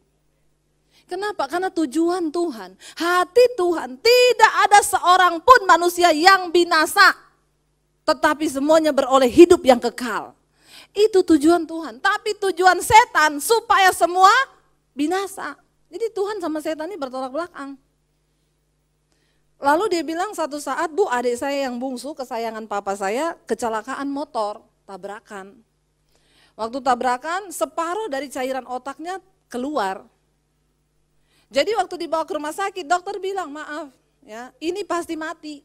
Kenapa? Karena tujuan Tuhan, hati Tuhan, tidak ada seorang pun manusia yang binasa, tetapi semuanya beroleh hidup yang kekal. Itu tujuan Tuhan, tapi tujuan setan supaya semua binasa. Jadi Tuhan sama setan ini bertolak belakang. Lalu dia bilang satu saat, Bu adik saya yang bungsu, kesayangan papa saya, kecelakaan motor, tabrakan. Waktu tabrakan, separuh dari cairan otaknya keluar, jadi waktu dibawa ke rumah sakit, dokter bilang maaf, ya ini pasti mati.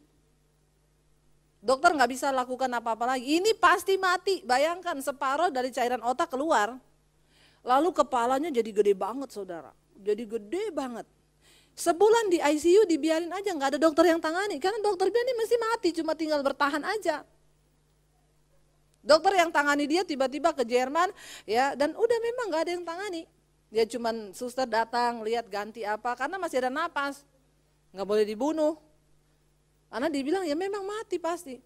Dokter nggak bisa lakukan apa-apa lagi. Ini pasti mati. Bayangkan separuh dari cairan otak keluar, lalu kepalanya jadi gede banget, saudara. Jadi gede banget. Sebulan di ICU dibiarin aja, nggak ada dokter yang tangani. Karena dokter bilang ini mesti mati, cuma tinggal bertahan aja. Dokter yang tangani dia tiba-tiba ke Jerman, ya dan udah memang nggak ada yang tangani. Dia cuma suster datang, lihat ganti apa, karena masih ada napas. Nggak boleh dibunuh. Karena dibilang ya memang mati pasti.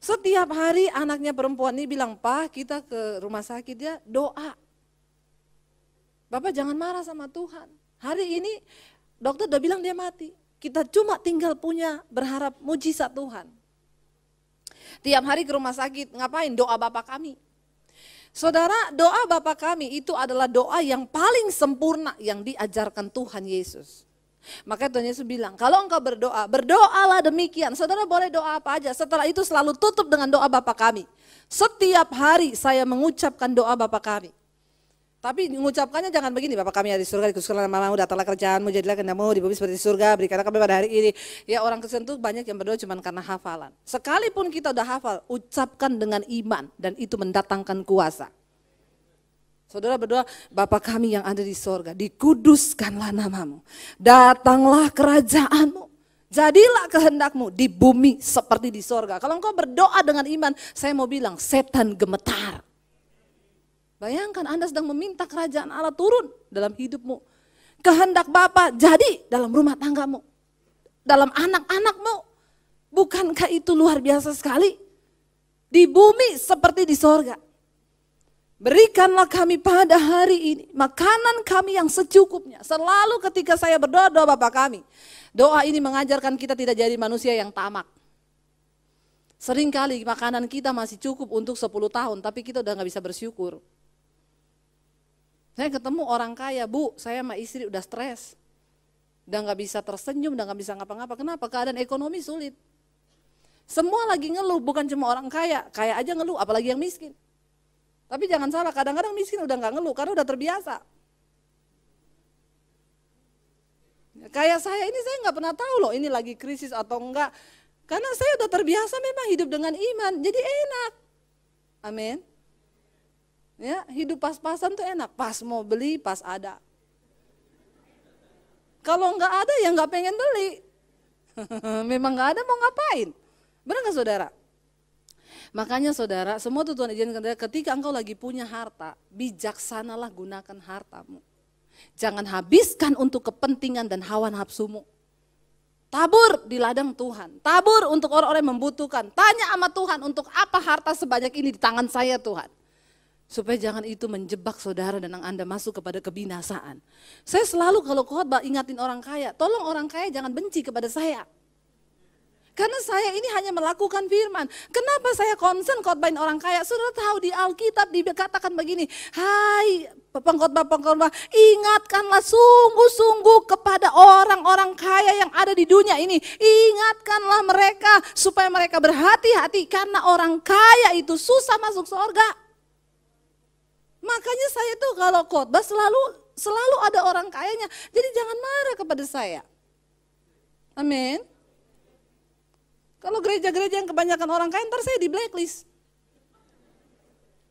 Setiap hari anaknya perempuan ini bilang, Pak kita ke rumah sakit ya doa. Bapak jangan marah sama Tuhan. Hari ini dokter udah bilang dia mati. Kita cuma tinggal punya berharap mujizat Tuhan. Tiap hari ke rumah sakit, ngapain doa Bapak kami? Saudara, doa Bapa kami itu adalah doa yang paling sempurna yang diajarkan Tuhan Yesus. Makanya Tuhan Yesus bilang, kalau engkau berdoa, berdoalah demikian. Saudara boleh doa apa aja, setelah itu selalu tutup dengan doa Bapa kami. Setiap hari saya mengucapkan doa Bapa kami. Tapi mengucapkannya jangan begini, Bapak kami ada di surga, dikuduskanlah namamu, datanglah kerjaanmu, jadilah kendamu di bumi seperti di surga, berikanlah kami pada hari ini. Ya orang Kristen itu banyak yang berdoa cuma karena hafalan. Sekalipun kita udah hafal, ucapkan dengan iman dan itu mendatangkan kuasa. Saudara berdoa, Bapak kami yang ada di surga, dikuduskanlah namamu, datanglah kerajaanmu, jadilah kehendakmu di bumi seperti di surga. Kalau engkau berdoa dengan iman, saya mau bilang setan gemetar. Bayangkan Anda sedang meminta kerajaan Allah turun dalam hidupmu. Kehendak Bapa jadi dalam rumah tanggamu. Dalam anak-anakmu. Bukankah itu luar biasa sekali? Di bumi seperti di sorga. Berikanlah kami pada hari ini makanan kami yang secukupnya. Selalu ketika saya berdoa, doa Bapak kami. Doa ini mengajarkan kita tidak jadi manusia yang tamak. Seringkali makanan kita masih cukup untuk 10 tahun, tapi kita udah nggak bisa bersyukur. Saya ketemu orang kaya, bu, saya sama istri udah stres. Udah gak bisa tersenyum, udah gak bisa ngapa-ngapa. Kenapa? Keadaan ekonomi sulit. Semua lagi ngeluh, bukan cuma orang kaya. Kaya aja ngeluh, apalagi yang miskin. Tapi jangan salah, kadang-kadang miskin udah gak ngeluh karena udah terbiasa. Kayak saya ini saya nggak pernah tahu loh ini lagi krisis atau enggak. Karena saya udah terbiasa memang hidup dengan iman, jadi enak. Amin. Ya, hidup pas-pasan tuh enak, pas mau beli, pas ada. Kalau nggak ada ya nggak pengen beli. Memang nggak ada mau ngapain? Benar nggak saudara? Makanya saudara, semua tuh Tuhan izinkan ketika engkau lagi punya harta, bijaksanalah gunakan hartamu. Jangan habiskan untuk kepentingan dan hawa nafsumu. Tabur di ladang Tuhan, tabur untuk orang-orang yang membutuhkan. Tanya sama Tuhan untuk apa harta sebanyak ini di tangan saya Tuhan. Supaya jangan itu menjebak saudara dan Anda masuk kepada kebinasaan. Saya selalu kalau khotbah ingatin orang kaya, tolong orang kaya jangan benci kepada saya. Karena saya ini hanya melakukan firman. Kenapa saya concern khotbahin orang kaya? Sudah tahu di Alkitab dikatakan begini, Hai pengkhotbah-pengkhotbah, ingatkanlah sungguh-sungguh kepada orang-orang kaya yang ada di dunia ini. Ingatkanlah mereka supaya mereka berhati-hati karena orang kaya itu susah masuk surga. Makanya saya tuh kalau khotbah selalu selalu ada orang kayanya. Jadi jangan marah kepada saya. Amin. Kalau gereja-gereja yang kebanyakan orang kaya, ntar saya di blacklist.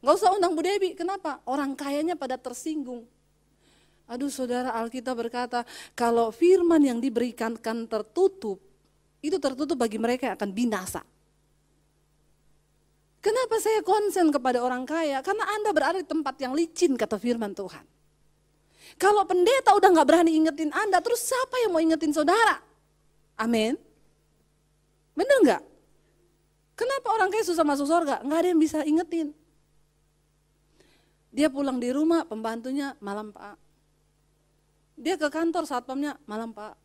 Gak usah undang Bu Debi, kenapa? Orang kayanya pada tersinggung. Aduh saudara Alkitab berkata, kalau firman yang diberikan kan tertutup, itu tertutup bagi mereka yang akan binasa. Kenapa saya konsen kepada orang kaya? Karena Anda berada di tempat yang licin, kata firman Tuhan. Kalau pendeta udah nggak berani ingetin Anda, terus siapa yang mau ingetin saudara? Amin. Bener nggak? Kenapa orang kaya susah masuk surga? Nggak ada yang bisa ingetin. Dia pulang di rumah, pembantunya malam pak. Dia ke kantor satpamnya malam pak.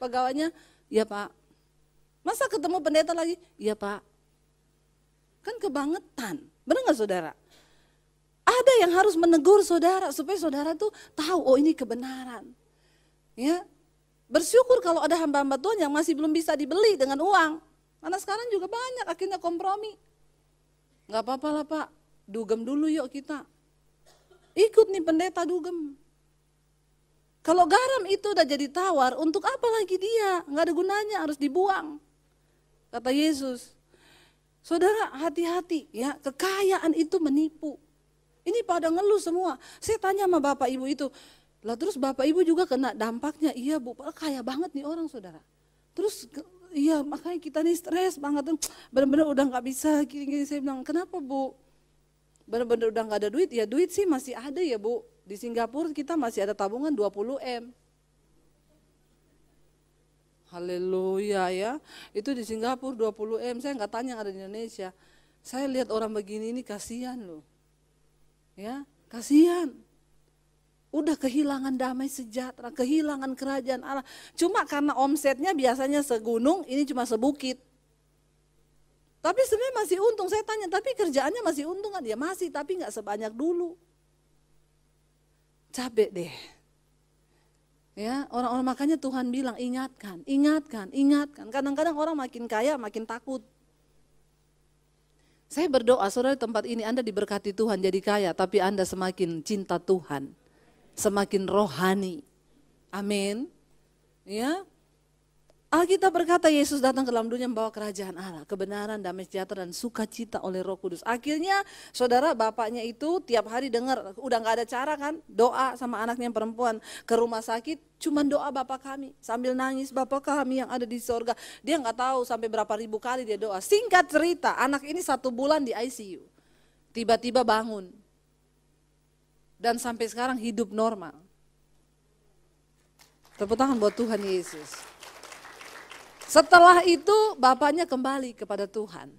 Pegawainya, ya pak. Masa ketemu pendeta lagi? Ya pak Kan kebangetan. Benar nggak saudara? Ada yang harus menegur saudara supaya saudara tuh tahu oh ini kebenaran. Ya, bersyukur kalau ada hamba-hamba Tuhan yang masih belum bisa dibeli dengan uang. Karena sekarang juga banyak akhirnya kompromi. Gak apa-apa lah pak, dugem dulu yuk kita. Ikut nih pendeta dugem. Kalau garam itu udah jadi tawar, untuk apa lagi dia? Gak ada gunanya, harus dibuang. Kata Yesus, Saudara hati-hati ya, kekayaan itu menipu. Ini pada ngeluh semua. Saya tanya sama bapak ibu itu, lah terus bapak ibu juga kena dampaknya, iya bu, kaya banget nih orang saudara. Terus iya makanya kita nih stres banget, Benar-benar udah nggak bisa gini-gini. Saya bilang kenapa bu? Benar-benar udah nggak ada duit, ya duit sih masih ada ya bu. Di Singapura kita masih ada tabungan 20 M. Haleluya ya. Itu di Singapura 20 M, saya nggak tanya ada di Indonesia. Saya lihat orang begini ini kasihan loh. Ya, kasihan. Udah kehilangan damai sejahtera, kehilangan kerajaan Allah. Cuma karena omsetnya biasanya segunung, ini cuma sebukit. Tapi sebenarnya masih untung. Saya tanya, tapi kerjaannya masih untung kan? Ya masih, tapi nggak sebanyak dulu. Capek deh Ya, orang-orang makanya Tuhan bilang ingatkan, ingatkan, ingatkan. Kadang-kadang orang makin kaya makin takut. Saya berdoa saudara tempat ini Anda diberkati Tuhan jadi kaya, tapi Anda semakin cinta Tuhan, semakin rohani. Amin. Ya, Alkitab berkata Yesus datang ke dalam dunia membawa kerajaan Allah, kebenaran, damai sejahtera dan sukacita oleh Roh Kudus. Akhirnya saudara bapaknya itu tiap hari dengar udah nggak ada cara kan doa sama anaknya yang perempuan ke rumah sakit cuman doa bapak kami sambil nangis bapak kami yang ada di sorga dia nggak tahu sampai berapa ribu kali dia doa singkat cerita anak ini satu bulan di ICU tiba-tiba bangun dan sampai sekarang hidup normal tepuk tangan buat Tuhan Yesus setelah itu bapaknya kembali kepada Tuhan.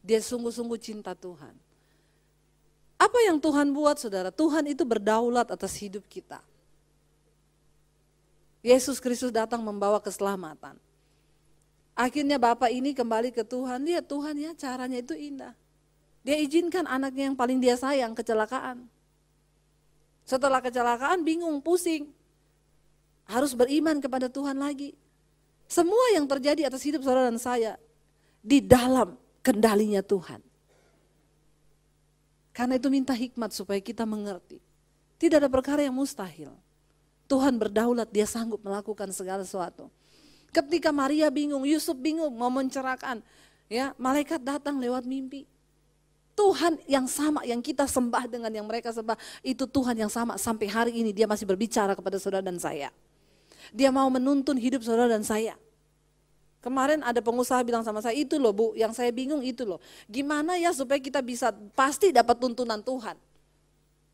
Dia sungguh-sungguh cinta Tuhan. Apa yang Tuhan buat saudara? Tuhan itu berdaulat atas hidup kita. Yesus Kristus datang membawa keselamatan. Akhirnya bapak ini kembali ke Tuhan, lihat Tuhan ya caranya itu indah. Dia izinkan anaknya yang paling dia sayang kecelakaan. Setelah kecelakaan bingung, pusing. Harus beriman kepada Tuhan lagi. Semua yang terjadi atas hidup saudara dan saya di dalam kendalinya Tuhan. Karena itu minta hikmat supaya kita mengerti. Tidak ada perkara yang mustahil. Tuhan berdaulat, dia sanggup melakukan segala sesuatu. Ketika Maria bingung, Yusuf bingung mau mencerahkan, ya malaikat datang lewat mimpi. Tuhan yang sama yang kita sembah dengan yang mereka sembah, itu Tuhan yang sama sampai hari ini dia masih berbicara kepada saudara dan saya. Dia mau menuntun hidup saudara dan saya. Kemarin ada pengusaha bilang sama saya, itu loh bu, yang saya bingung itu loh. Gimana ya supaya kita bisa pasti dapat tuntunan Tuhan.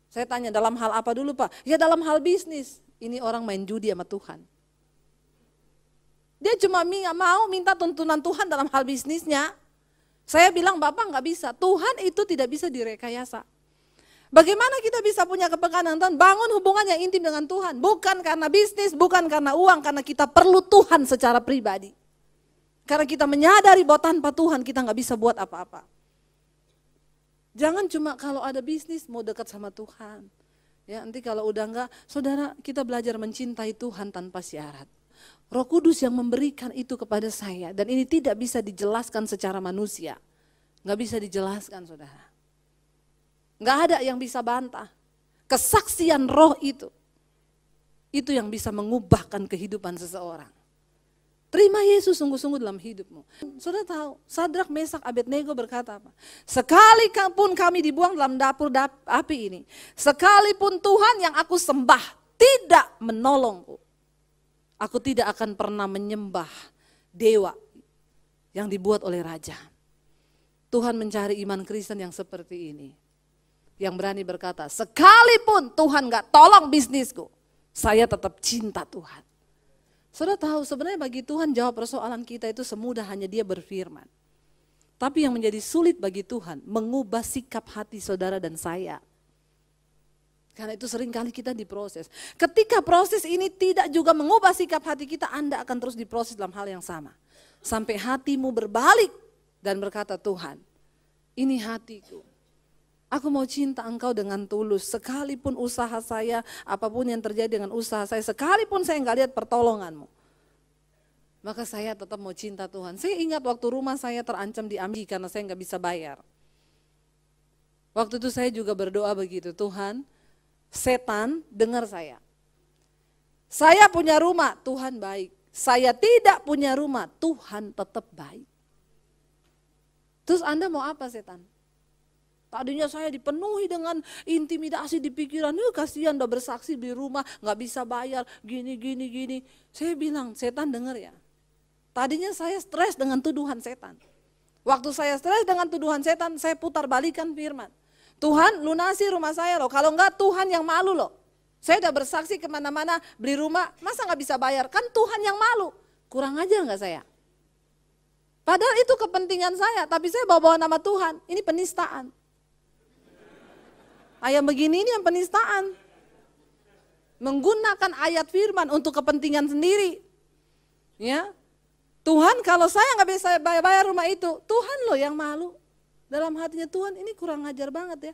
Saya tanya, dalam hal apa dulu pak? Ya dalam hal bisnis. Ini orang main judi sama Tuhan. Dia cuma mau minta tuntunan Tuhan dalam hal bisnisnya. Saya bilang, Bapak nggak bisa. Tuhan itu tidak bisa direkayasa. Bagaimana kita bisa punya kepekaan Tuhan? Bangun hubungan yang intim dengan Tuhan. Bukan karena bisnis, bukan karena uang, karena kita perlu Tuhan secara pribadi. Karena kita menyadari bahwa tanpa Tuhan kita nggak bisa buat apa-apa. Jangan cuma kalau ada bisnis mau dekat sama Tuhan. Ya, nanti kalau udah enggak, saudara kita belajar mencintai Tuhan tanpa syarat. Roh Kudus yang memberikan itu kepada saya dan ini tidak bisa dijelaskan secara manusia. Nggak bisa dijelaskan saudara. Nggak ada yang bisa bantah. Kesaksian roh itu. Itu yang bisa mengubahkan kehidupan seseorang. Terima Yesus sungguh-sungguh dalam hidupmu. Sudah tahu, Sadrak, Mesak, Abednego berkata apa? Sekalipun kami dibuang dalam dapur api ini, sekalipun Tuhan yang aku sembah tidak menolongku, aku tidak akan pernah menyembah dewa yang dibuat oleh raja. Tuhan mencari iman Kristen yang seperti ini yang berani berkata, sekalipun Tuhan gak tolong bisnisku, saya tetap cinta Tuhan. Saudara tahu sebenarnya bagi Tuhan jawab persoalan kita itu semudah hanya dia berfirman. Tapi yang menjadi sulit bagi Tuhan mengubah sikap hati saudara dan saya. Karena itu seringkali kita diproses. Ketika proses ini tidak juga mengubah sikap hati kita, Anda akan terus diproses dalam hal yang sama. Sampai hatimu berbalik dan berkata, Tuhan, ini hatiku, Aku mau cinta engkau dengan tulus, sekalipun usaha saya, apapun yang terjadi dengan usaha saya, sekalipun saya nggak lihat pertolonganmu. Maka saya tetap mau cinta Tuhan. Saya ingat waktu rumah saya terancam diambil karena saya nggak bisa bayar. Waktu itu saya juga berdoa begitu, Tuhan, setan dengar saya. Saya punya rumah, Tuhan baik. Saya tidak punya rumah, Tuhan tetap baik. Terus Anda mau apa setan? Tadinya saya dipenuhi dengan intimidasi di pikiran, eh, kasihan udah bersaksi di rumah, nggak bisa bayar, gini, gini, gini. Saya bilang, setan dengar ya. Tadinya saya stres dengan tuduhan setan. Waktu saya stres dengan tuduhan setan, saya putar balikan firman. Tuhan lunasi rumah saya loh, kalau enggak Tuhan yang malu loh. Saya udah bersaksi kemana-mana, beli rumah, masa nggak bisa bayar? Kan Tuhan yang malu. Kurang aja nggak saya? Padahal itu kepentingan saya, tapi saya bawa-bawa nama Tuhan. Ini penistaan. Ayat begini ini yang penistaan. Menggunakan ayat firman untuk kepentingan sendiri. Ya, Tuhan kalau saya nggak bisa bayar rumah itu, Tuhan loh yang malu. Dalam hatinya Tuhan ini kurang ajar banget ya.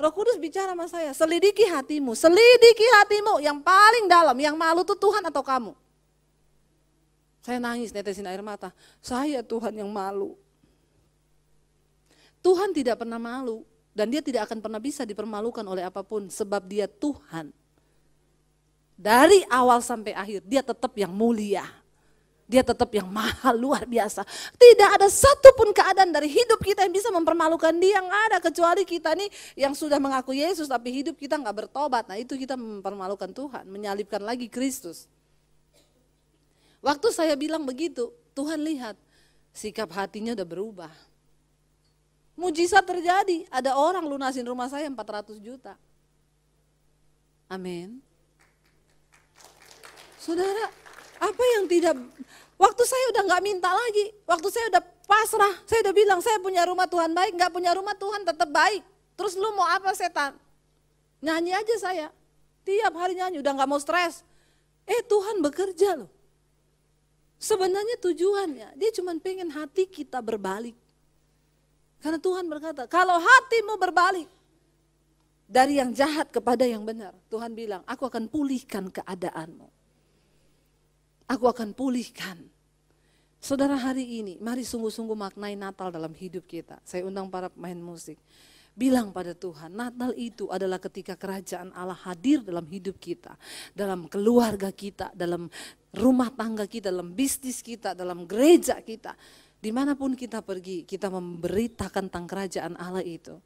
Roh Kudus bicara sama saya, selidiki hatimu, selidiki hatimu yang paling dalam, yang malu tuh Tuhan atau kamu. Saya nangis netesin air mata, saya Tuhan yang malu. Tuhan tidak pernah malu. Dan dia tidak akan pernah bisa dipermalukan oleh apapun sebab dia Tuhan. Dari awal sampai akhir dia tetap yang mulia. Dia tetap yang mahal, luar biasa. Tidak ada satupun keadaan dari hidup kita yang bisa mempermalukan dia. Nggak ada, kecuali kita nih yang sudah mengaku Yesus tapi hidup kita nggak bertobat. Nah itu kita mempermalukan Tuhan, menyalibkan lagi Kristus. Waktu saya bilang begitu, Tuhan lihat sikap hatinya udah berubah Mujizat terjadi, ada orang lunasin rumah saya 400 juta. Amin. Saudara, apa yang tidak waktu saya udah gak minta lagi, waktu saya udah pasrah, saya udah bilang saya punya rumah Tuhan baik, gak punya rumah Tuhan tetap baik. Terus lu mau apa setan? Nyanyi aja saya. Tiap hari nyanyi, udah nggak mau stres. Eh Tuhan bekerja loh. Sebenarnya tujuannya, dia cuma pengen hati kita berbalik. Karena Tuhan berkata, kalau hatimu berbalik dari yang jahat kepada yang benar, Tuhan bilang, aku akan pulihkan keadaanmu. Aku akan pulihkan. Saudara hari ini, mari sungguh-sungguh maknai Natal dalam hidup kita. Saya undang para pemain musik. Bilang pada Tuhan, Natal itu adalah ketika kerajaan Allah hadir dalam hidup kita, dalam keluarga kita, dalam rumah tangga kita, dalam bisnis kita, dalam gereja kita. Dimanapun kita pergi, kita memberitakan tentang kerajaan Allah itu.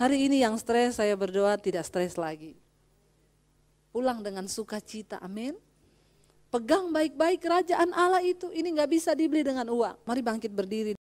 Hari ini yang stres, saya berdoa tidak stres lagi. Pulang dengan sukacita, amin. Pegang baik-baik kerajaan Allah itu, ini nggak bisa dibeli dengan uang. Mari bangkit berdiri.